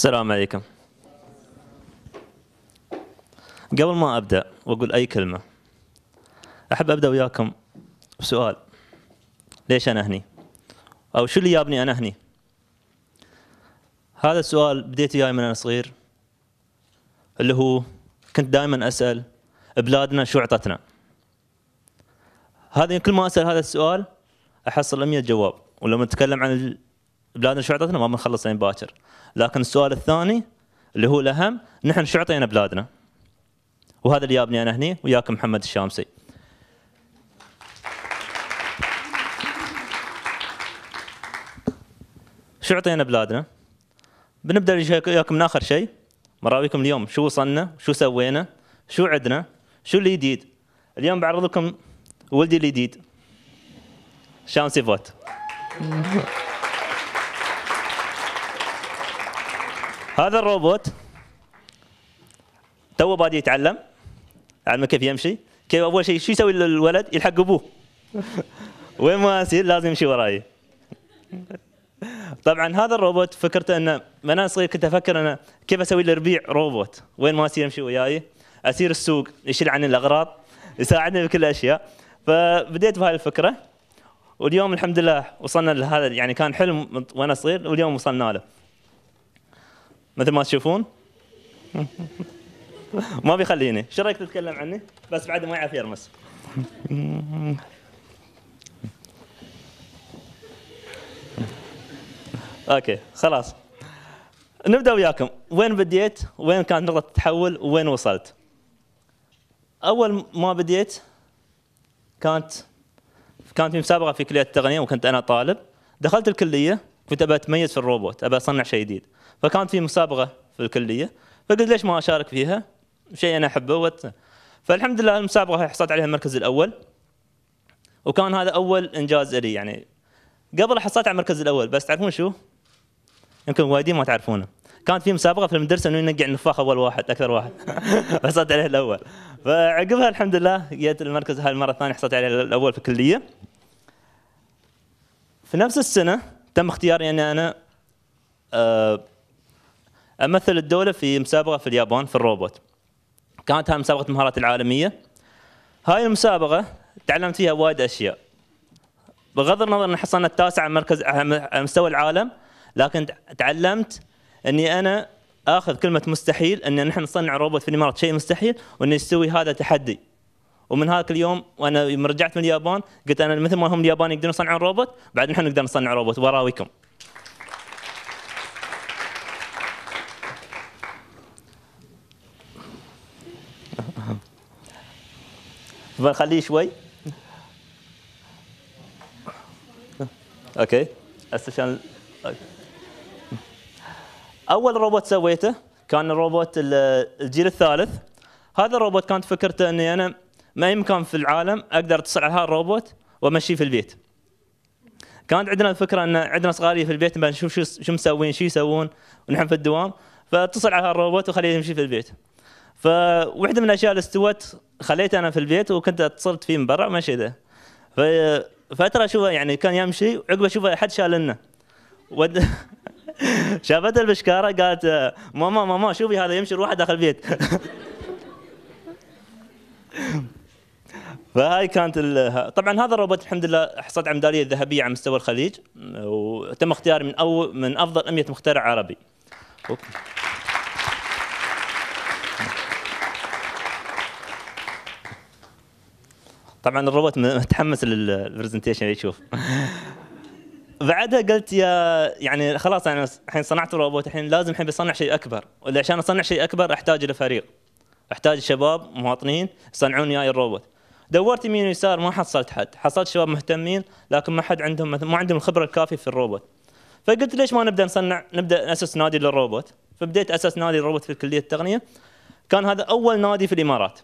السلام عليكم قبل ما ابدا واقول اي كلمه احب ابدا وياكم بسؤال ليش انا هني او شو اللي جابني انا هني هذا السؤال بديت وياي من انا صغير اللي هو كنت دائما اسال بلادنا شو عطتنا هذا كل ما اسال هذا السؤال احصل 100 جواب ولما نتكلم عن بلادنا شو عطتنا ما بنخلص لين باكر لكن السؤال الثاني اللي هو الاهم نحن شو عطينا بلادنا وهذا اللي جابني انا هني وياكم محمد الشامسي شو عطينا بلادنا بنبدا وياكم من اخر شيء مراويكم اليوم شو وصلنا شو سوينا شو عدنا شو الجديد اليوم بعرض لكم ولدي الجديد شامسي فوت هذا الروبوت تو بادي يتعلم يعلم كيف يمشي كيف اول شيء شو يسوي الولد يلحق ابوه وين ما يصير لازم يمشي وراي طبعا هذا الروبوت فكرته انه من انا صغير كنت افكر انا كيف اسوي لي روبوت وين ما يصير يمشي وياي اسير السوق يشيل عني الاغراض يساعدني بكل الاشياء فبديت بهاي الفكره واليوم الحمد لله وصلنا لهذا يعني كان حلم وانا صغير واليوم وصلنا له مثل ما تشوفون ما بيخليني شو رايك تتكلم عني بس بعد ما يعرف يرمس اوكي خلاص نبدا وياكم وين بديت وين كانت نقطه التحول وين وصلت اول ما بديت كانت كانت في مسابقه في كليه التقنيه وكنت انا طالب دخلت الكليه كنت ابى اتميز في الروبوت ابى اصنع شيء جديد فكان في مسابقه في الكليه فقلت ليش ما اشارك فيها شيء انا احبه وت... فالحمد لله المسابقه حصلت عليها المركز الاول وكان هذا اول انجاز لي يعني قبل حصلت على المركز الاول بس تعرفون شو؟ يمكن وايدين ما تعرفونه كانت في مسابقه في المدرسه انه ينقع النفاخ اول واحد اكثر واحد حصلت عليه الاول فعقبها الحمد لله جيت المركز هاي المره الثانيه حصلت عليه الاول في الكليه في نفس السنه تم اختياري اني انا آه، امثل الدوله في مسابقه في اليابان في الروبوت كانت هاي مسابقه المهارات العالميه هاي المسابقه تعلمت فيها وايد اشياء بغض النظر ان حصلنا التاسع على مركز على مستوى العالم لكن تعلمت اني انا اخذ كلمه مستحيل ان نحن نصنع روبوت في الامارات شيء مستحيل وان يستوي هذا تحدي ومن هذاك اليوم وانا رجعت من اليابان قلت انا مثل ما هم اليابان يقدرون يصنعون روبوت بعد نحن نقدر نصنع روبوت وراويكم بنخليه شوي اوكي عشان اول روبوت سويته كان الروبوت الجيل الثالث هذا الروبوت كانت فكرته اني انا ما يمكن في العالم اقدر اتصل على هذا الروبوت وامشيه في البيت كانت عندنا الفكره ان عندنا صغاري في البيت بنشوف شو شو مسوين شو يسوون ونحن في الدوام فاتصل على هالروبوت وخليه يمشي في البيت فواحدة من الاشياء اللي استوت خليته انا في البيت وكنت اتصلت فيه من برا ما شيته فتره اشوفه يعني كان يمشي وعقب اشوفه حد شال لنا ود... شافت البشكاره قالت ماما ماما شوفي هذا يمشي روحه داخل البيت فهاي كانت ال... طبعا هذا الروبوت الحمد لله حصلت على ميداليه ذهبيه على مستوى الخليج وتم اختياري من اول من افضل 100 مخترع عربي أوكي. طبعا الروبوت متحمس للبرزنتيشن اللي يشوف بعدها قلت يا يعني خلاص انا الحين صنعت روبوت الحين لازم الحين بصنع شيء اكبر عشان اصنع شيء اكبر احتاج الى فريق احتاج شباب مواطنين يصنعون وياي الروبوت دورت يمين ويسار ما حصلت حد حصلت شباب مهتمين لكن ما حد عندهم ما عندهم الخبره الكافيه في الروبوت فقلت ليش ما نبدا نصنع نبدا اسس نادي للروبوت فبديت اسس نادي الروبوت في كليه التقنيه كان هذا اول نادي في الامارات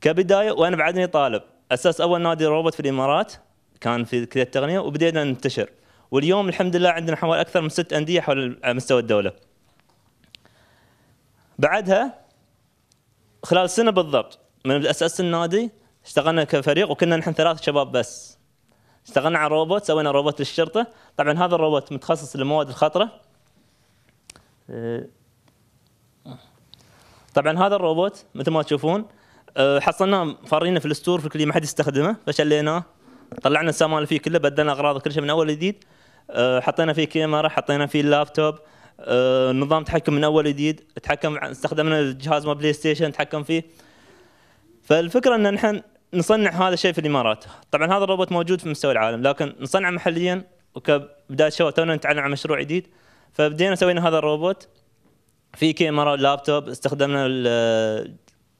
كبدايه وانا بعدني طالب اساس اول نادي روبوت في الامارات كان في كليه التقنيه وبدينا ننتشر واليوم الحمد لله عندنا حوالي اكثر من ست انديه حول مستوى الدوله. بعدها خلال سنه بالضبط من اساس النادي اشتغلنا كفريق وكنا نحن ثلاث شباب بس. اشتغلنا على روبوت سوينا روبوت للشرطه، طبعا هذا الروبوت متخصص للمواد الخطره. آه. طبعا هذا الروبوت مثل ما تشوفون أه، حصلناه فارينه في الستور في الكليه ما حد يستخدمه فشليناه طلعنا السامان اللي فيه كله بدلنا اغراض كل شيء من اول جديد أه، حطينا فيه كاميرا حطينا فيه اللابتوب أه، نظام تحكم من اول جديد تحكم استخدمنا الجهاز ما بلاي ستيشن تحكم فيه فالفكره ان نحن نصنع هذا الشيء في الامارات طبعا هذا الروبوت موجود في مستوى العالم لكن نصنعه محليا وكبدايه شو تونا نتعلم عن مشروع جديد فبدينا سوينا هذا الروبوت في كاميرا لابتوب استخدمنا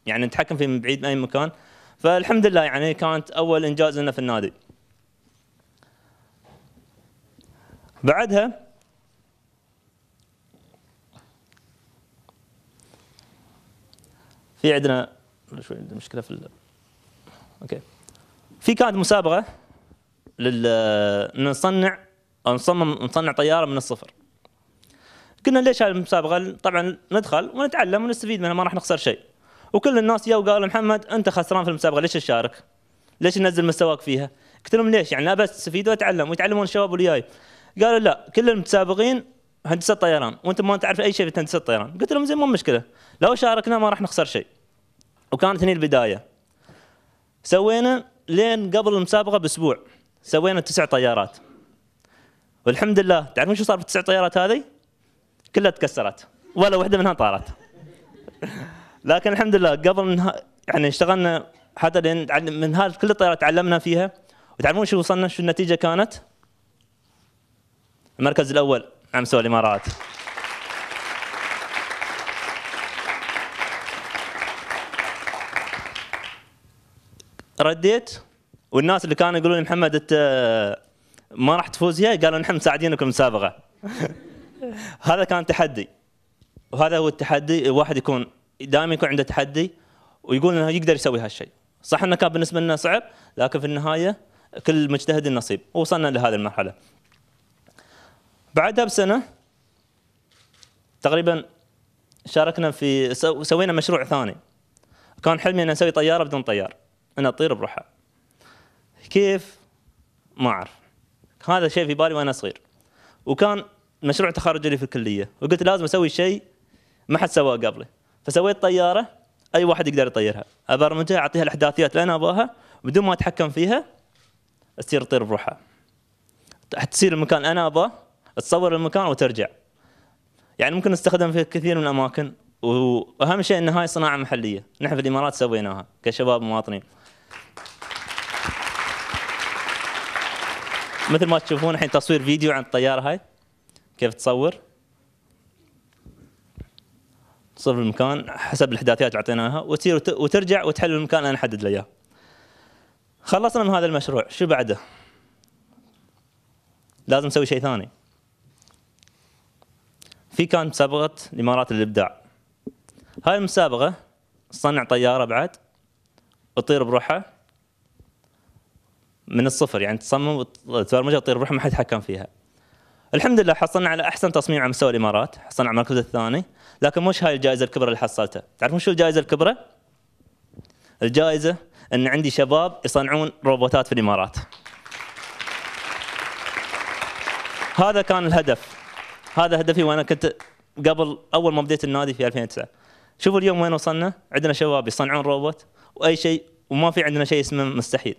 يعني نتحكم فيه من بعيد من اي مكان فالحمد لله يعني كانت اول انجاز لنا في النادي بعدها في عندنا شوي عندنا مشكله في اوكي في كانت مسابقه لل نصنع او نصمم نصنع طياره من الصفر قلنا ليش هاي المسابقه طبعا ندخل ونتعلم ونستفيد منها ما راح نخسر شيء وكل الناس جاوا قالوا محمد انت خسران في المسابقه ليش تشارك؟ ليش ننزل مستواك فيها؟ قلت لهم ليش؟ يعني لا بس استفيد واتعلم ويتعلمون الشباب وياي. قالوا لا كل المتسابقين هندسه طيران وانت ما تعرف اي شيء في هندسه الطيران، قلت لهم زين مو مشكله لو شاركنا ما راح نخسر شيء. وكانت هني البدايه. سوينا لين قبل المسابقه باسبوع سوينا تسع طيارات. والحمد لله تعرفون شو صار في التسع طيارات هذه؟ كلها تكسرت ولا واحده منها طارت. لكن الحمد لله قبل يعني اشتغلنا حتى من هذه كل الطيارات تعلمنا فيها وتعلمون شو وصلنا شو النتيجه كانت؟ المركز الاول مع نعم، مستوى الامارات رديت والناس اللي كانوا يقولون محمد انت ما راح تفوز هي قالوا نحن مساعدينك المسابقه هذا كان تحدي وهذا هو التحدي الواحد يكون دائما يكون عنده تحدي ويقول انه يقدر يسوي هالشيء صح انه كان بالنسبه لنا صعب لكن في النهايه كل مجتهد النصيب ووصلنا لهذه المرحله بعدها بسنه تقريبا شاركنا في سوينا مشروع ثاني كان حلمي ان اسوي طياره بدون طيار انا اطير بروحها كيف ما اعرف هذا شيء في بالي وانا صغير وكان مشروع تخرجي لي في الكليه وقلت لازم اسوي شيء ما حد سواه قبلي فسويت طياره اي واحد يقدر يطيرها ابرمجها اعطيها الاحداثيات اللي انا اباها بدون ما اتحكم فيها تصير تطير بروحها تصير المكان انا اباه تصور المكان وترجع يعني ممكن نستخدم في كثير من الاماكن واهم شيء ان هاي صناعه محليه نحن في الامارات سويناها كشباب مواطنين مثل ما تشوفون الحين تصوير فيديو عن الطياره هاي كيف تصور تصير في المكان حسب الاحداثيات اللي اعطيناها وتصير وترجع وتحل المكان اللي انا احدد له اياه. خلصنا من هذا المشروع شو بعده؟ لازم نسوي شيء ثاني. في كان مسابقة الإمارات للإبداع. هاي المسابقة صنع طيارة بعد تطير بروحها من الصفر يعني تصمم تبرمجها تطير بروحها ما حد حكم فيها. الحمد لله حصلنا على احسن تصميم على مستوى الامارات حصلنا على المركز الثاني لكن مش هاي الجائزه الكبرى اللي حصلتها تعرفون شو الجائزه الكبرى الجائزه ان عندي شباب يصنعون روبوتات في الامارات هذا كان الهدف هذا هدفي وانا كنت قبل اول ما بديت النادي في 2009 شوفوا اليوم وين وصلنا عندنا شباب يصنعون روبوت واي شيء وما في عندنا شيء اسمه مستحيل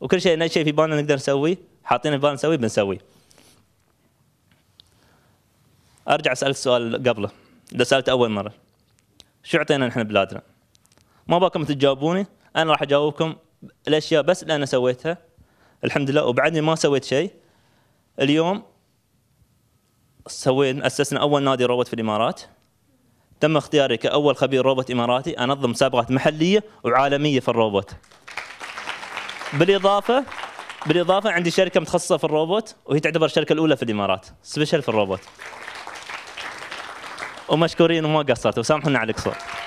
وكل شيء اي شيء في بالنا نقدر نسويه حاطين في بالنا نسويه بنسويه ارجع اسال السؤال قبله اذا سالته اول مره شو اعطينا نحن بلادنا؟ ما باكم تجاوبوني انا راح اجاوبكم الاشياء بس اللي انا سويتها الحمد لله وبعدني ما سويت شيء اليوم سوينا اسسنا اول نادي روبوت في الامارات تم اختياري كاول خبير روبوت اماراتي انظم مسابقات محليه وعالميه في الروبوت بالاضافه بالاضافه عندي شركه متخصصه في الروبوت وهي تعتبر الشركه الاولى في الامارات سبيشال في الروبوت ومشكورين وما قصرتوا سامحونا على القصور